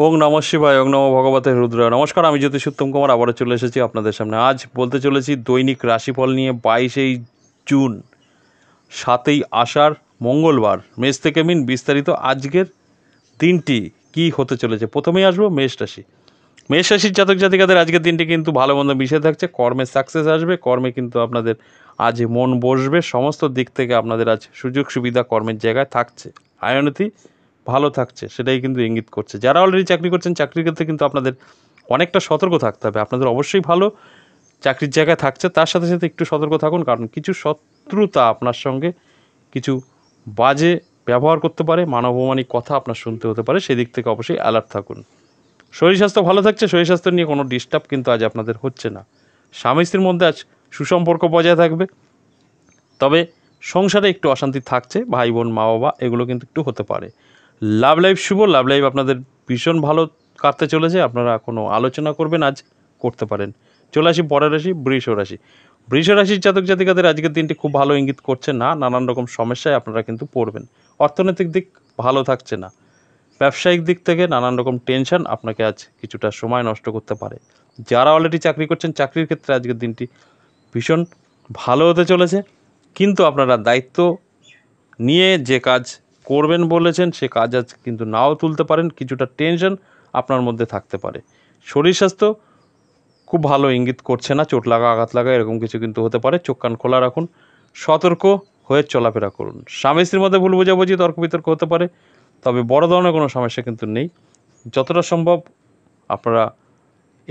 ওং নম শিবায় ওং নম ভগবতে রুদ্র নমস্কার আমি জ্যোতিষ উত্তম কুমার আবারও চলে এসেছি আপনাদের সামনে আজ বলতে চলেছি দৈনিক রাশিফল নিয়ে বাইশেই জুন সাতই আষাঢ় মঙ্গলবার মেষ থেকে মিন বিস্তারিত আজকের দিনটি কি হতে চলেছে প্রথমেই আসবো মেষ রাশি মেষ রাশির জাতক জাতিকাদের আজকের দিনটি কিন্তু ভালো মন্দ মিশে থাকছে কর্মে সাকসেস আসবে কর্মে কিন্তু আপনাদের আজ মন বসবে সমস্ত দিক থেকে আপনাদের আজ সুযোগ সুবিধা কর্মের জায়গায় থাকছে আয়নতি ভালো থাকছে সেটাই কিন্তু ইঙ্গিত করছে যারা অলরেডি চাকরি করছেন চাকরির ক্ষেত্রে কিন্তু আপনাদের অনেকটা সতর্ক থাকতে হবে আপনাদের অবশ্যই ভালো চাকরির জায়গায় থাকছে তার সাথে সাথে একটু সতর্ক থাকুন কারণ কিছু শত্রুতা আপনার সঙ্গে কিছু বাজে ব্যবহার করতে পারে মানবমানিক কথা আপনার শুনতে হতে পারে সেদিক থেকে অবশ্যই অ্যালার্ট থাকুন শরীর স্বাস্থ্য ভালো থাকছে শরীর স্বাস্থ্য নিয়ে কোনো ডিস্টার্ব কিন্তু আজ আপনাদের হচ্ছে না স্বামী স্ত্রীর মধ্যে আজ সুসম্পর্ক বজায় থাকবে তবে সংসারে একটু অশান্তি থাকছে ভাই বোন মা বাবা এগুলো কিন্তু একটু হতে পারে লাভ লাইভ শুভ লাভ লাইভ আপনাদের ভীষণ ভালো কাটতে চলেছে আপনারা কোনো আলোচনা করবেন আজ করতে পারেন চলে আসি পরের রাশি বৃষ রাশি বৃষ রাশির জাতক জাতিকাদের আজকের দিনটি খুব ভালো ইঙ্গিত করছে না নানান রকম সমস্যায় আপনারা কিন্তু পড়বেন অর্থনৈতিক দিক ভালো থাকছে না ব্যবসায়িক দিক থেকে নানান রকম টেনশন আপনাকে আজ কিছুটা সময় নষ্ট করতে পারে যারা অলরেডি চাকরি করছেন চাকরির ক্ষেত্রে আজকের দিনটি ভীষণ ভালো হতে চলেছে কিন্তু আপনারা দায়িত্ব নিয়ে যে কাজ করবেন বলেছেন সে কাজ আজ কিন্তু নাও তুলতে পারেন কিছুটা টেনশন আপনার মধ্যে থাকতে পারে শরীর স্বাস্থ্য খুব ভালো ইঙ্গিত করছে না চোট লাগা আঘাত লাগা এরকম কিছু কিন্তু হতে পারে চোখ কান খোলা রাখুন সতর্ক হয়ে চলাফেরা করুন স্বামী স্ত্রীর মধ্যে ভুল বোঝাবুঝি তর্ক বিতর্ক হতে পারে তবে বড় ধরনের কোনো সমস্যা কিন্তু নেই যতটা সম্ভব আপনারা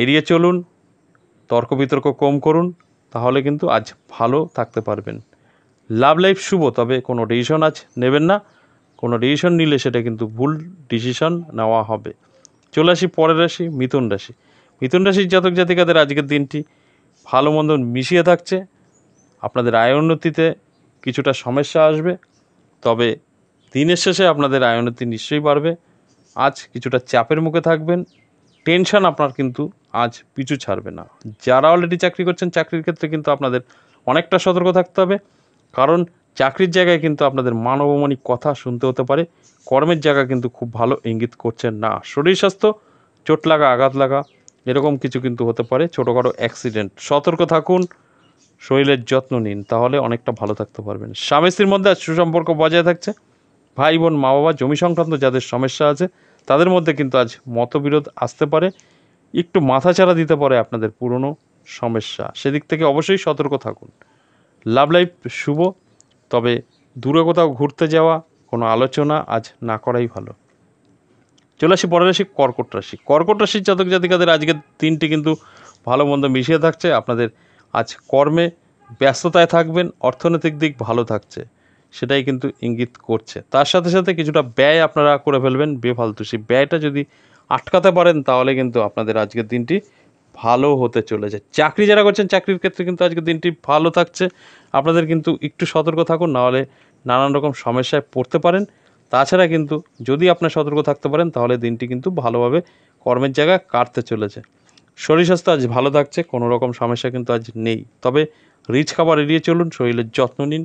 এড়িয়ে চলুন তর্ক বিতর্ক কম করুন তাহলে কিন্তু আজ ভালো থাকতে পারবেন লাভ লাইফ শুভ তবে কোনো ডিসিশন আজ নেবেন না কোনো ডিসিশন নিলে সেটা কিন্তু ভুল ডিসিশন নেওয়া হবে চলে আসি পরের রাশি মিথুন রাশি মিথুন রাশির জাতক জাতিকাদের আজকের দিনটি ভালো মন্দ মিশিয়ে থাকছে আপনাদের আয় উন্নতিতে কিছুটা সমস্যা আসবে তবে দিনের শেষে আপনাদের আয় উন্নতি নিশ্চয়ই বাড়বে আজ কিছুটা চাপের মুখে থাকবেন টেনশন আপনার কিন্তু আজ পিছু ছাড়বে না যারা অলরেডি চাকরি করছেন চাকরির ক্ষেত্রে কিন্তু আপনাদের অনেকটা সতর্ক থাকতে হবে কারণ চাকরির জায়গায় কিন্তু আপনাদের মানবমানিক কথা শুনতে হতে পারে কর্মের জায়গা কিন্তু খুব ভালো ইঙ্গিত করছেন না শরীর স্বাস্থ্য চোট লাগা আঘাত লাগা এরকম কিছু কিন্তু হতে পারে ছোটোখাটো অ্যাক্সিডেন্ট সতর্ক থাকুন শরীরের যত্ন নিন তাহলে অনেকটা ভালো থাকতে পারবেন স্বামী স্ত্রীর মধ্যে আজ সুসম্পর্ক বজায় থাকছে ভাই বোন মা বাবা জমি সংক্রান্ত যাদের সমস্যা আছে তাদের মধ্যে কিন্তু আজ মতবিরোধ আসতে পারে একটু মাথাচাড়া দিতে পারে আপনাদের পুরনো সমস্যা সেদিক থেকে অবশ্যই সতর্ক থাকুন লাভ লাইফ শুভ তবে দূরে কোথাও ঘুরতে যাওয়া কোনো আলোচনা আজ না করাই ভালো চলে আসি পরের রাশি কর্কট রাশি কর্কট রাশির জাতক জাতিকাদের আজকের দিনটি কিন্তু ভালো মন্দ মিশিয়ে থাকছে আপনাদের আজ কর্মে ব্যস্ততায় থাকবেন অর্থনৈতিক দিক ভালো থাকছে সেটাই কিন্তু ইঙ্গিত করছে তার সাথে সাথে কিছুটা ব্যয় আপনারা করে ফেলবেন বেফালতু সেই ব্যয়টা যদি আটকাতে পারেন তাহলে কিন্তু আপনাদের আজকের দিনটি ভালো হতে চলেছে চাকরি যারা করছেন চাকরির ক্ষেত্রে কিন্তু আজকের দিনটি ভালো থাকছে আপনাদের কিন্তু একটু সতর্ক থাকুন নাহলে নানান রকম সমস্যায় পড়তে পারেন তাছাড়া কিন্তু যদি আপনার সতর্ক থাকতে পারেন তাহলে দিনটি কিন্তু ভালোভাবে কর্মের জায়গায় কাটতে চলেছে শরীর স্বাস্থ্য আজ ভালো থাকছে কোনো রকম সমস্যা কিন্তু আজ নেই তবে রিচ খাবার এড়িয়ে চলুন শরীরের যত্ন নিন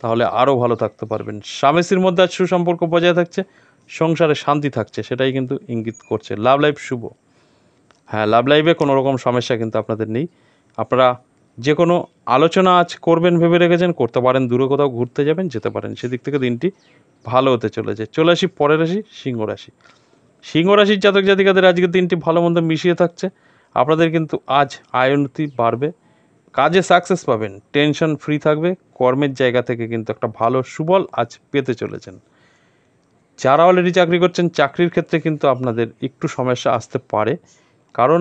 তাহলে আরও ভালো থাকতে পারবেন স্বামী স্ত্রীর মধ্যে আজ সুসম্পর্ক বজায় থাকছে সংসারে শান্তি থাকছে সেটাই কিন্তু ইঙ্গিত করছে লাভ লাইফ শুভ হ্যাঁ লাভ লাইভে কোনো রকম সমস্যা কিন্তু আপনাদের নেই আপনারা যে কোনো আলোচনা আজ করবেন ভেবে রেখেছেন করতে পারেন দূরে কোথাও ঘুরতে যাবেন যেতে পারেন সেদিক থেকে দিনটি ভালো হতে চলেছে চলে আসি পরের আসি সিংহ রাশি সিংহ রাশির জাতক জাতিকাদের আজকের দিনটি ভালো মন্দ মিশিয়ে থাকছে আপনাদের কিন্তু আজ আয় উন্নতি বাড়বে কাজে সাকসেস পাবেন টেনশন ফ্রি থাকবে কর্মের জায়গা থেকে কিন্তু একটা ভালো সুবল আজ পেতে চলেছেন যারা অলরেডি চাকরি করছেন চাকরির ক্ষেত্রে কিন্তু আপনাদের একটু সমস্যা আসতে পারে কারণ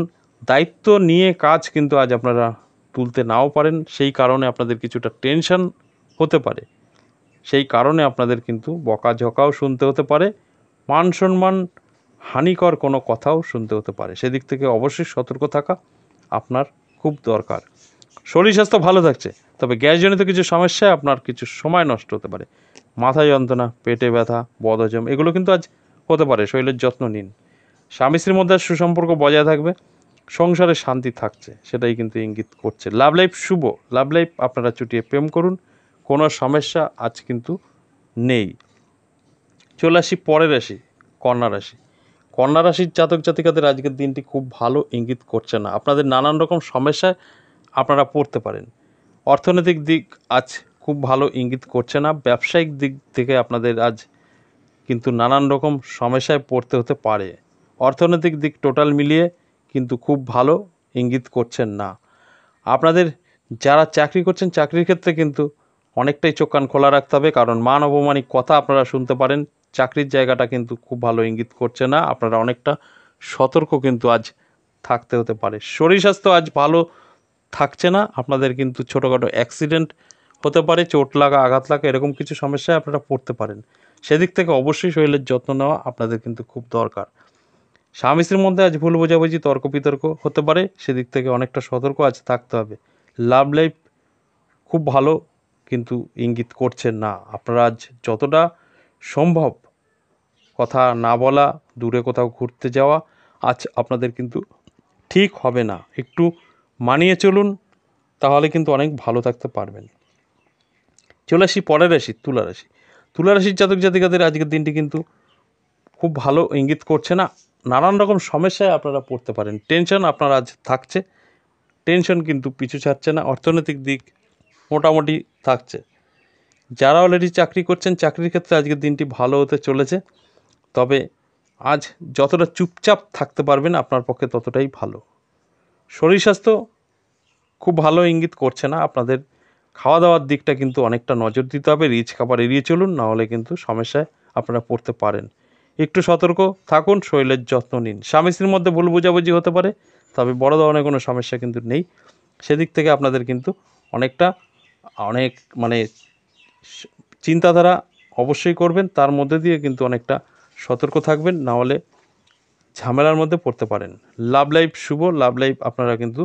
দায়িত্ব নিয়ে কাজ কিন্তু আজ আপনারা তুলতে নাও পারেন সেই কারণে আপনাদের কিছুটা টেনশন হতে পারে সেই কারণে আপনাদের কিন্তু বকাঝকাও শুনতে হতে পারে মান সম্মান হানিকর কোনো কথাও শুনতে হতে পারে সেদিক থেকে অবশ্যই সতর্ক থাকা আপনার খুব দরকার শরীর স্বাস্থ্য ভালো থাকছে তবে গ্যাসজনিত কিছু সমস্যায় আপনার কিছু সময় নষ্ট হতে পারে মাথা যন্ত্রণা পেটে ব্যথা বদহজম এগুলো কিন্তু আজ হতে পারে শরীরের যত্ন নিন স্বামী স্ত্রীর মধ্যে সুসম্পর্ক বজায় থাকবে সংসারে শান্তি থাকছে সেটাই কিন্তু ইঙ্গিত করছে লাভ লাইফ শুভ লাভ লাইফ আপনারা চুটিয়ে প্রেম করুন কোনো সমস্যা আজ কিন্তু নেই চলে আসি পরের রাশি কন্যা রাশি কন্যা রাশির জাতক জাতিকাদের আজকের দিনটি খুব ভালো ইঙ্গিত করছে না আপনাদের নানান রকম সমস্যায় আপনারা পড়তে পারেন অর্থনৈতিক দিক আজ খুব ভালো ইঙ্গিত করছে না ব্যবসায়িক দিক থেকে আপনাদের আজ কিন্তু নানান রকম সমস্যায় পড়তে হতে পারে অর্থনৈতিক দিক টোটাল মিলিয়ে কিন্তু খুব ভালো ইঙ্গিত করছেন না আপনাদের যারা চাকরি করছেন চাকরির ক্ষেত্রে কিন্তু অনেকটাই চোখ কান খোলা রাখতে হবে কারণ মান অবমানিক কথা আপনারা শুনতে পারেন চাকরির জায়গাটা কিন্তু খুব ভালো ইঙ্গিত করছে না আপনারা অনেকটা সতর্ক কিন্তু আজ থাকতে হতে পারে শরীর স্বাস্থ্য আজ ভালো থাকছে না আপনাদের কিন্তু ছোটোখাটো অ্যাক্সিডেন্ট হতে পারে চোট লাগা আঘাত লাগা এরকম কিছু সমস্যায় আপনারা পড়তে পারেন সেদিক থেকে অবশ্যই শরীরের যত্ন নেওয়া আপনাদের কিন্তু খুব দরকার স্বামী স্ত্রীর মধ্যে আজ ভুল বোঝাবুঝি তর্ক বিতর্ক হতে পারে সেদিক থেকে অনেকটা সতর্ক আজ থাকতে হবে লাভ লাইফ খুব ভালো কিন্তু ইঙ্গিত করছে না আপনারা আজ যতটা সম্ভব কথা না বলা দূরে কোথাও ঘুরতে যাওয়া আজ আপনাদের কিন্তু ঠিক হবে না একটু মানিয়ে চলুন তাহলে কিন্তু অনেক ভালো থাকতে পারবেন চলে আসি পরের রাশি তুলারাশি তুলারাশির তুলা রাশির জাতক জাতিকাদের আজকের দিনটি কিন্তু খুব ভালো ইঙ্গিত করছে না নানান রকম সমস্যায় আপনারা পড়তে পারেন টেনশন আপনার আজ থাকছে টেনশন কিন্তু পিছু ছাড়ছে না অর্থনৈতিক দিক মোটামুটি থাকছে যারা অলরেডি চাকরি করছেন চাকরির ক্ষেত্রে আজকের দিনটি ভালো হতে চলেছে তবে আজ যতটা চুপচাপ থাকতে পারবেন আপনার পক্ষে ততটাই ভালো শরীর স্বাস্থ্য খুব ভালো ইঙ্গিত করছে না আপনাদের খাওয়া দাওয়ার দিকটা কিন্তু অনেকটা নজর দিতে হবে রিচ খাবার এড়িয়ে চলুন নাহলে কিন্তু সমস্যায় আপনারা পড়তে পারেন একটু সতর্ক থাকুন শরীরের যত্ন নিন স্বামী স্ত্রীর মধ্যে ভুল বোঝাবুঝি হতে পারে তবে বড় ধরনের কোনো সমস্যা কিন্তু নেই সেদিক থেকে আপনাদের কিন্তু অনেকটা অনেক মানে চিন্তাধারা অবশ্যই করবেন তার মধ্যে দিয়ে কিন্তু অনেকটা সতর্ক থাকবেন না হলে ঝামেলার মধ্যে পড়তে পারেন লাভ লাইফ শুভ লাভ লাইফ আপনারা কিন্তু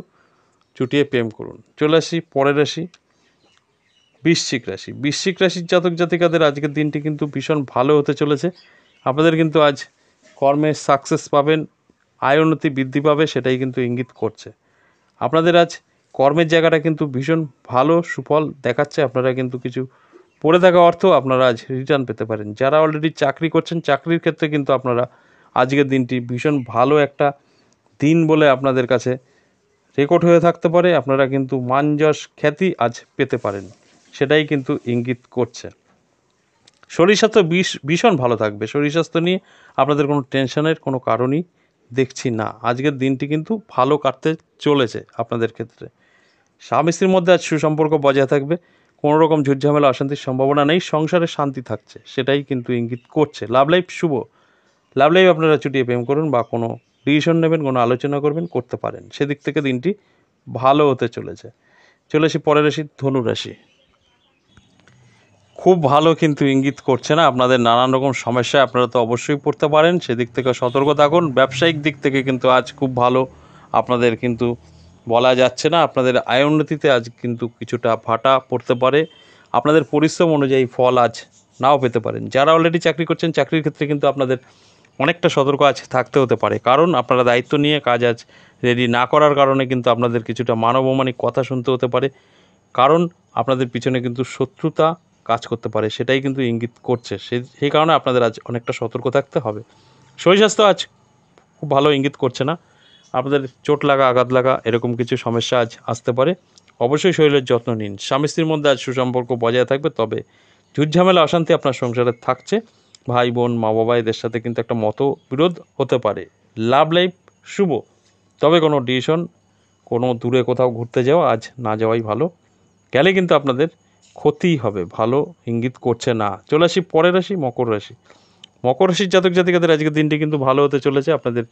চুটিয়ে প্রেম করুন চলে আসি পরের রাশি বৃশ্চিক রাশি বৃশ্চিক রাশির জাতক জাতিকাদের আজকের দিনটি কিন্তু ভীষণ ভালো হতে চলেছে আপনাদের কিন্তু আজ কর্মে সাকসেস পাবেন আয় উন্নতি বৃদ্ধি পাবে সেটাই কিন্তু ইঙ্গিত করছে আপনাদের আজ কর্মের জায়গাটা কিন্তু ভীষণ ভালো সুফল দেখাচ্ছে আপনারা কিন্তু কিছু পড়ে থাকা অর্থ আপনারা আজ রিটার্ন পেতে পারেন যারা অলরেডি চাকরি করছেন চাকরির ক্ষেত্রে কিন্তু আপনারা আজকের দিনটি ভীষণ ভালো একটা দিন বলে আপনাদের কাছে রেকর্ড হয়ে থাকতে পারে আপনারা কিন্তু মানযশ খ্যাতি আজ পেতে পারেন সেটাই কিন্তু ইঙ্গিত করছে শরীর স্বাস্থ্য ভীষণ ভালো থাকবে শরীর স্বাস্থ্য নিয়ে আপনাদের কোনো টেনশনের কোনো কারণই দেখছি না আজকের দিনটি কিন্তু ভালো কাটতে চলেছে আপনাদের ক্ষেত্রে স্বামী স্ত্রীর মধ্যে আজ সুসম্পর্ক বজায় থাকবে কোনো রকম ঝুটঝামেলা অশান্তির সম্ভাবনা নেই সংসারে শান্তি থাকছে সেটাই কিন্তু ইঙ্গিত করছে লাভ লাইফ শুভ লাভ লাইফ আপনারা ছুটিয়ে প্রেম করুন বা কোনো ডিসিশন নেবেন কোনো আলোচনা করবেন করতে পারেন সেদিক থেকে দিনটি ভালো হতে চলেছে চলে আসি পরের রাশি ধনুরাশি খুব ভালো কিন্তু ইঙ্গিত করছে না আপনাদের নানান রকম সমস্যায় আপনারা তো অবশ্যই পড়তে পারেন সেদিক থেকে সতর্ক থাকুন ব্যবসায়িক দিক থেকে কিন্তু আজ খুব ভালো আপনাদের কিন্তু বলা যাচ্ছে না আপনাদের আয় উন্নতিতে আজ কিন্তু কিছুটা ফাটা পড়তে পারে আপনাদের পরিশ্রম অনুযায়ী ফল আজ নাও পেতে পারেন যারা অলরেডি চাকরি করছেন চাকরির ক্ষেত্রে কিন্তু আপনাদের অনেকটা সতর্ক আজ থাকতে হতে পারে কারণ আপনারা দায়িত্ব নিয়ে কাজ আজ রেডি না করার কারণে কিন্তু আপনাদের কিছুটা মানবমানিক কথা শুনতে হতে পারে কারণ আপনাদের পিছনে কিন্তু শত্রুতা কাজ করতে পারে সেটাই কিন্তু ইঙ্গিত করছে সে সেই কারণে আপনাদের আজ অনেকটা সতর্ক থাকতে হবে শরীর স্বাস্থ্য আজ খুব ভালো ইঙ্গিত করছে না আপনাদের চোট লাগা আঘাত লাগা এরকম কিছু সমস্যা আজ আসতে পারে অবশ্যই শরীরের যত্ন নিন স্বামী স্ত্রীর মধ্যে আজ সুসম্পর্ক বজায় থাকবে তবে ঝুটঝামেলা অশান্তি আপনার সংসারে থাকছে ভাই বোন মা বাবা এদের সাথে কিন্তু একটা মতবিরোধ হতে পারে লাভ লাইফ শুভ তবে কোনো ডিসিশন কোনো দূরে কোথাও ঘুরতে যাওয়া আজ না যাওয়াই ভালো গেলে কিন্তু আপনাদের ক্ষতি হবে ভালো ইঙ্গিত করছে না চলে আসি পরের রাশি মকর রাশি মকর রাশির জাতক জাতিকাদের আজকের দিনটি কিন্তু ভালো হতে চলেছে আপনাদের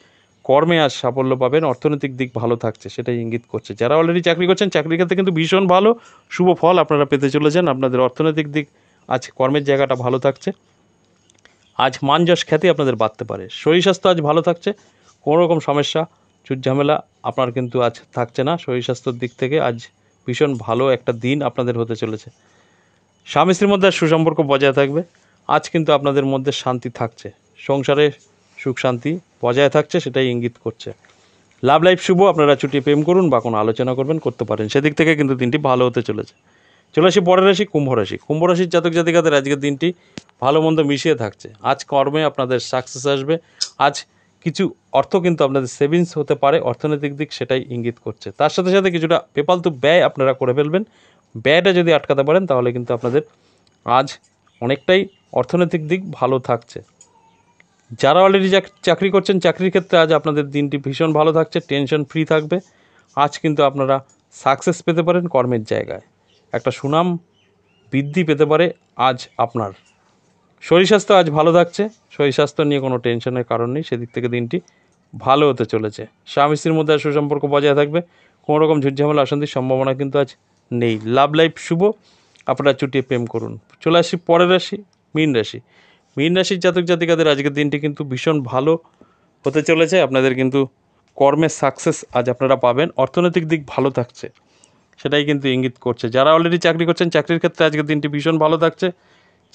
কর্মে আজ সাফল্য পাবেন অর্থনৈতিক দিক ভালো থাকছে সেটাই ইঙ্গিত করছে যারা অলরেডি চাকরি করছেন চাকরির ক্ষেত্রে কিন্তু ভীষণ ভালো শুভ ফল আপনারা পেতে চলেছেন আপনাদের অর্থনৈতিক দিক আজ কর্মের জায়গাটা ভালো থাকছে আজ মান যশ খ্যাতি আপনাদের বাড়তে পারে শরীর স্বাস্থ্য আজ ভালো থাকছে কোনো রকম সমস্যা ঝামেলা আপনার কিন্তু আজ থাকছে না শরীর স্বাস্থ্যর দিক থেকে আজ ভীষণ ভালো একটা দিন আপনাদের হতে চলেছে স্বামী স্ত্রীর মধ্যে সুসম্পর্ক বজায় থাকবে আজ কিন্তু আপনাদের মধ্যে শান্তি থাকছে সংসারে সুখ শান্তি বজায় থাকছে সেটাই ইঙ্গিত করছে লাভ লাইফ শুভ আপনারা ছুটি প্রেম করুন বা কোনো আলোচনা করবেন করতে পারেন সেদিক থেকে কিন্তু দিনটি ভালো হতে চলেছে চলে আসি পরের রাশি কুম্ভ রাশি কুম্ভ রাশির জাতক জাতিকাদের আজকের দিনটি ভালো মন্দ মিশিয়ে থাকছে আজ কর্মে আপনাদের সাকসেস আসবে আজ কিছু অর্থ কিন্তু আপনাদের সেভিংস হতে পারে অর্থনৈতিক দিক সেটাই ইঙ্গিত করছে তার সাথে সাথে কিছুটা বেপালতু ব্যয় আপনারা করে ফেলবেন ব্যয়টা যদি আটকাতে পারেন তাহলে কিন্তু আপনাদের আজ অনেকটাই অর্থনৈতিক দিক ভালো থাকছে যারা অলরেডি চাকরি করছেন চাকরির ক্ষেত্রে আজ আপনাদের দিনটি ভীষণ ভালো থাকছে টেনশন ফ্রি থাকবে আজ কিন্তু আপনারা সাকসেস পেতে পারেন কর্মের জায়গায় একটা সুনাম বৃদ্ধি পেতে পারে আজ আপনার শরীর স্বাস্থ্য আজ ভালো থাকছে শরীর স্বাস্থ্য নিয়ে কোনো টেনশনের কারণ নেই সেদিক থেকে দিনটি ভালো হতে চলেছে স্বামী স্ত্রীর মধ্যে সুসম্পর্ক বজায় থাকবে কোনো রকম ঝুটঝামেলা অশান্তির সম্ভাবনা কিন্তু আজ নেই লাভ লাইফ শুভ আপনারা চুটিয়ে প্রেম করুন চলে আসি পরের রাশি মীন রাশি মীন রাশির জাতক জাতিকাদের আজকের দিনটি কিন্তু ভীষণ ভালো হতে চলেছে আপনাদের কিন্তু কর্মে সাকসেস আজ আপনারা পাবেন অর্থনৈতিক দিক ভালো থাকছে সেটাই কিন্তু ইঙ্গিত করছে যারা অলরেডি চাকরি করছেন চাকরির ক্ষেত্রে আজকের দিনটি ভীষণ ভালো থাকছে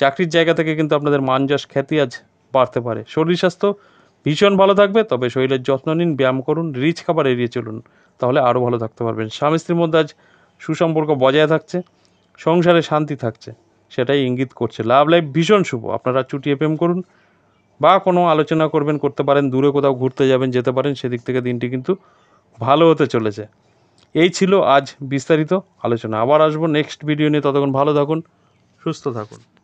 চাকরির জায়গা থেকে কিন্তু আপনাদের মান যশ খ্যাতি আজ বাড়তে পারে শরীর স্বাস্থ্য ভীষণ ভালো থাকবে তবে শরীরের যত্ন নিন ব্যায়াম করুন রিচ খাবার এড়িয়ে চলুন তাহলে আরও ভালো থাকতে পারবেন স্বামী স্ত্রীর মধ্যে আজ সুসম্পর্ক বজায় থাকছে সংসারে শান্তি থাকছে সেটাই ইঙ্গিত করছে লাভ লাইফ ভীষণ শুভ আপনারা চুটিয়ে প্রেম করুন বা কোনো আলোচনা করবেন করতে পারেন দূরে কোথাও ঘুরতে যাবেন যেতে পারেন সেদিক থেকে দিনটি কিন্তু ভালো হতে চলেছে এই ছিল আজ বিস্তারিত আলোচনা আবার আসবো নেক্সট ভিডিও নিয়ে ততক্ষণ ভালো থাকুন সুস্থ থাকুন